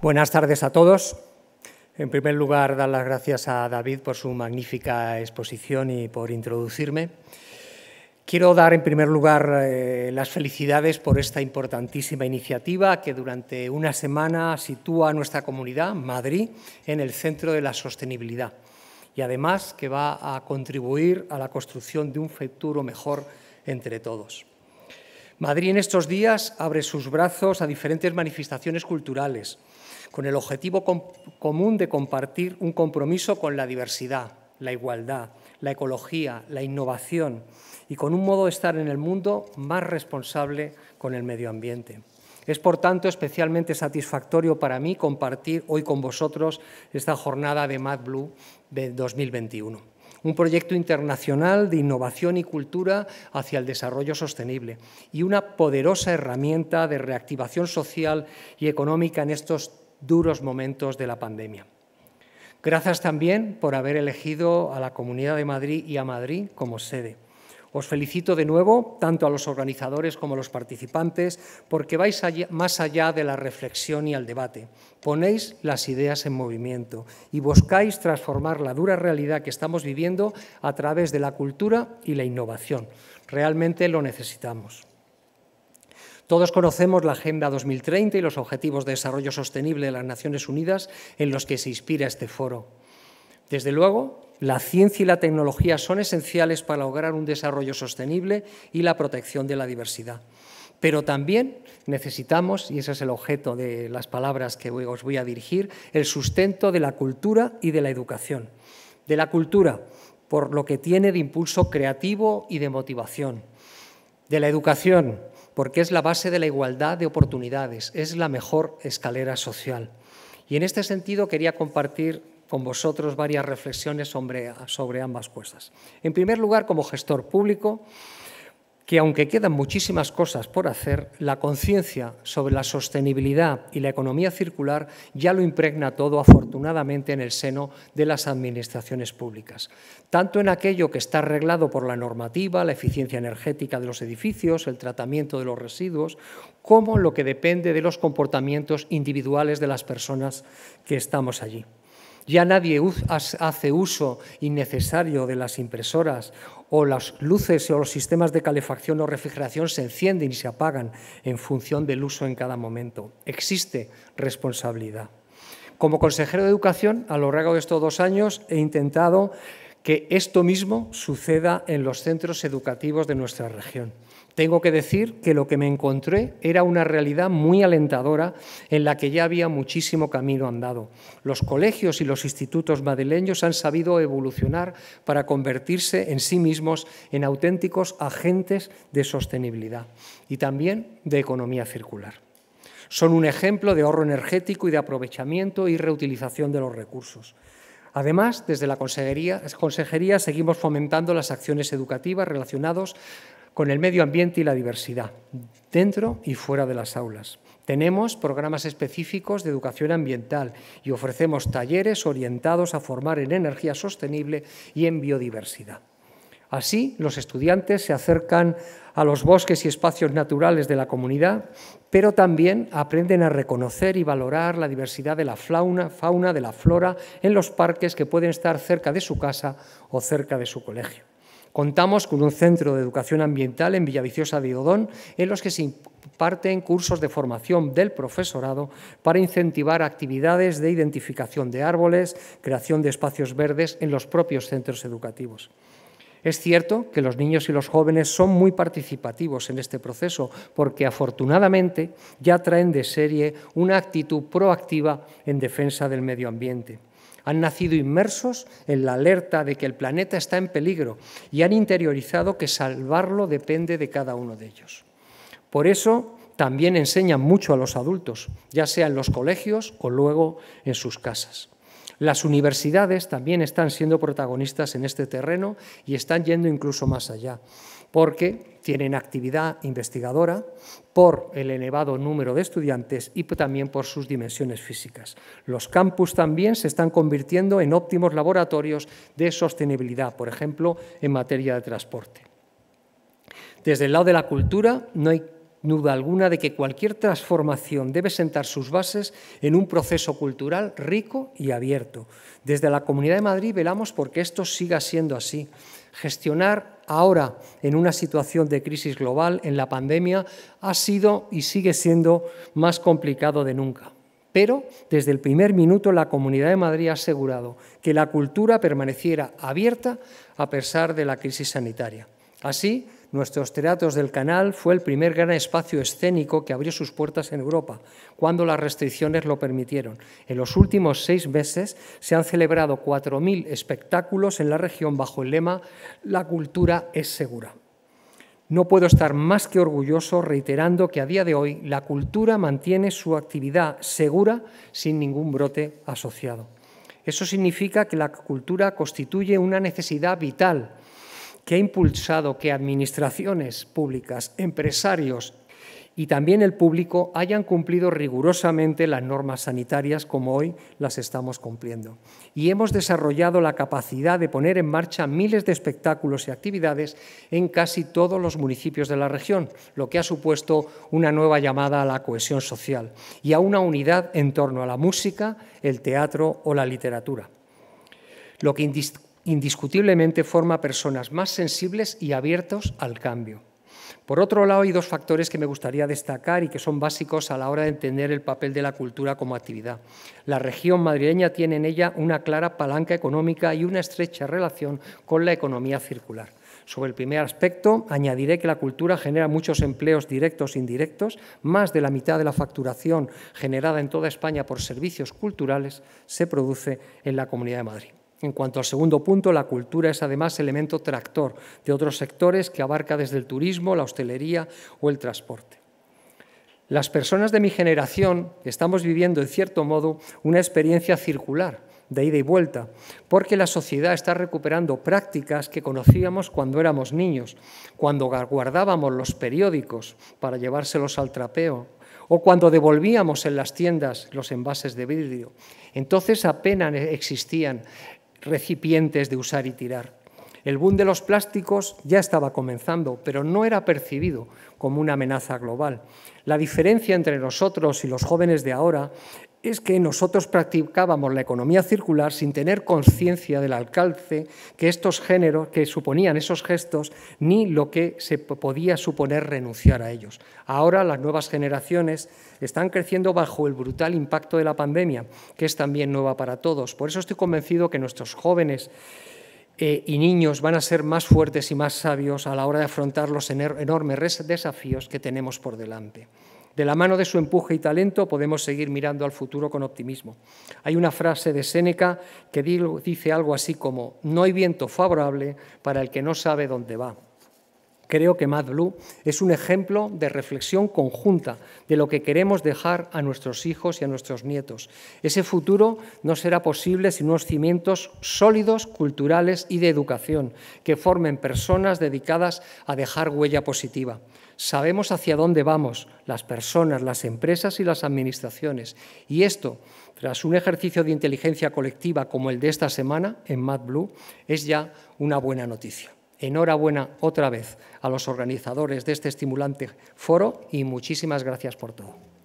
Buenas tardes a todos. En primer lugar, dar las gracias a David por su magnífica exposición y por introducirme. Quiero dar en primer lugar eh, las felicidades por esta importantísima iniciativa que durante una semana sitúa a nuestra comunidad, Madrid, en el centro de la sostenibilidad y además que va a contribuir a la construcción de un futuro mejor entre todos. Madrid en estos días abre sus brazos a diferentes manifestaciones culturales, con el objetivo común de compartir un compromiso con la diversidad, la igualdad, la ecología, la innovación y con un modo de estar en el mundo más responsable con el medio ambiente. Es, por tanto, especialmente satisfactorio para mí compartir hoy con vosotros esta jornada de Mad Blue de 2021 un proyecto internacional de innovación y cultura hacia el desarrollo sostenible y una poderosa herramienta de reactivación social y económica en estos duros momentos de la pandemia. Gracias también por haber elegido a la Comunidad de Madrid y a Madrid como sede. Os felicito de nuevo, tanto a los organizadores como a los participantes, porque vais más allá de la reflexión y al debate. Ponéis las ideas en movimiento y buscáis transformar la dura realidad que estamos viviendo a través de la cultura y la innovación. Realmente lo necesitamos. Todos conocemos la Agenda 2030 y los Objetivos de Desarrollo Sostenible de las Naciones Unidas en los que se inspira este foro. Desde luego, la ciencia y la tecnología son esenciales para lograr un desarrollo sostenible y la protección de la diversidad. Pero también necesitamos, y ese es el objeto de las palabras que os voy a dirigir, el sustento de la cultura y de la educación. De la cultura, por lo que tiene de impulso creativo y de motivación. De la educación, porque es la base de la igualdad de oportunidades, es la mejor escalera social. Y en este sentido quería compartir con vosotros varias reflexiones sobre, ambas cosas. En primer lugar, como gestor público, que aunque quedan muchísimas cosas por hacer, la conciencia sobre la sostenibilidad y la economía circular ya lo impregna todo afortunadamente en el seno de las administraciones públicas, tanto en aquello que está arreglado por la normativa, la eficiencia energética de los edificios, el tratamiento de los residuos, como en lo que depende de los comportamientos individuales de las personas que estamos allí. Ya nadie hace uso innecesario de las impresoras o las luces o los sistemas de calefacción o refrigeración se encienden y se apagan en función del uso en cada momento. Existe responsabilidad. Como consejero de educación, a lo largo de estos dos años he intentado que esto mismo suceda en los centros educativos de nuestra región. Tengo que decir que lo que me encontré era una realidad muy alentadora en la que ya había muchísimo camino andado. Los colegios y los institutos madrileños han sabido evolucionar para convertirse en sí mismos en auténticos agentes de sostenibilidad y también de economía circular. Son un ejemplo de ahorro energético y de aprovechamiento y reutilización de los recursos. Además, desde la consejería, seguimos fomentando las acciones educativas relacionadas con el medio ambiente y la diversidad, dentro y fuera de las aulas. Tenemos programas específicos de educación ambiental y ofrecemos talleres orientados a formar en energía sostenible y en biodiversidad. Así, los estudiantes se acercan a los bosques y espacios naturales de la comunidad, pero también aprenden a reconocer y valorar la diversidad de la fauna, fauna de la flora en los parques que pueden estar cerca de su casa o cerca de su colegio. Contamos con un centro de educación ambiental en Villaviciosa de Odón, en los que se imparten cursos de formación del profesorado para incentivar actividades de identificación de árboles, creación de espacios verdes en los propios centros educativos. Es cierto que los niños y los jóvenes son muy participativos en este proceso porque afortunadamente ya traen de serie una actitud proactiva en defensa del medio ambiente han nacido inmersos en la alerta de que el planeta está en peligro y han interiorizado que salvarlo depende de cada uno de ellos. Por eso también enseñan mucho a los adultos, ya sea en los colegios o luego en sus casas. Las universidades también están siendo protagonistas en este terreno y están yendo incluso más allá porque tienen actividad investigadora por el elevado número de estudiantes y también por sus dimensiones físicas. Los campus también se están convirtiendo en óptimos laboratorios de sostenibilidad, por ejemplo, en materia de transporte. Desde el lado de la cultura, no hay duda alguna de que cualquier transformación debe sentar sus bases en un proceso cultural rico y abierto. Desde la Comunidad de Madrid velamos porque esto siga siendo así. Gestionar ahora en una situación de crisis global, en la pandemia, ha sido y sigue siendo más complicado de nunca. Pero desde el primer minuto la Comunidad de Madrid ha asegurado que la cultura permaneciera abierta a pesar de la crisis sanitaria. Así, Nuestros teatros del canal fue el primer gran espacio escénico que abrió sus puertas en Europa, cuando las restricciones lo permitieron. En los últimos seis meses se han celebrado 4.000 espectáculos en la región bajo el lema La cultura es segura. No puedo estar más que orgulloso reiterando que a día de hoy la cultura mantiene su actividad segura sin ningún brote asociado. Eso significa que la cultura constituye una necesidad vital que ha impulsado que administraciones públicas, empresarios y también el público hayan cumplido rigurosamente las normas sanitarias como hoy las estamos cumpliendo. Y hemos desarrollado la capacidad de poner en marcha miles de espectáculos y actividades en casi todos los municipios de la región, lo que ha supuesto una nueva llamada a la cohesión social y a una unidad en torno a la música, el teatro o la literatura. Lo que indiscutiblemente forma personas más sensibles y abiertos al cambio. Por otro lado, hay dos factores que me gustaría destacar y que son básicos a la hora de entender el papel de la cultura como actividad. La región madrileña tiene en ella una clara palanca económica y una estrecha relación con la economía circular. Sobre el primer aspecto, añadiré que la cultura genera muchos empleos directos e indirectos. Más de la mitad de la facturación generada en toda España por servicios culturales se produce en la Comunidad de Madrid. En cuanto al segundo punto, la cultura es además elemento tractor de otros sectores que abarca desde el turismo, la hostelería o el transporte. Las personas de mi generación estamos viviendo, en cierto modo, una experiencia circular, de ida y vuelta, porque la sociedad está recuperando prácticas que conocíamos cuando éramos niños, cuando guardábamos los periódicos para llevárselos al trapeo o cuando devolvíamos en las tiendas los envases de vidrio. Entonces apenas existían recipientes de usar y tirar. El boom de los plásticos ya estaba comenzando, pero no era percibido como una amenaza global. La diferencia entre nosotros y los jóvenes de ahora es que nosotros practicábamos la economía circular sin tener conciencia del alcance que estos géneros, que suponían esos gestos, ni lo que se podía suponer renunciar a ellos. Ahora las nuevas generaciones están creciendo bajo el brutal impacto de la pandemia, que es también nueva para todos. Por eso estoy convencido que nuestros jóvenes eh, y niños van a ser más fuertes y más sabios a la hora de afrontar los enormes desafíos que tenemos por delante. De la mano de su empuje y talento podemos seguir mirando al futuro con optimismo. Hay una frase de Séneca que dice algo así como, no hay viento favorable para el que no sabe dónde va. Creo que Mad Blue es un ejemplo de reflexión conjunta de lo que queremos dejar a nuestros hijos y a nuestros nietos. Ese futuro no será posible sin unos cimientos sólidos, culturales y de educación que formen personas dedicadas a dejar huella positiva. Sabemos hacia dónde vamos, las personas, las empresas y las administraciones. Y esto, tras un ejercicio de inteligencia colectiva como el de esta semana en MadBlue, es ya una buena noticia. Enhorabuena otra vez a los organizadores de este estimulante foro y muchísimas gracias por todo.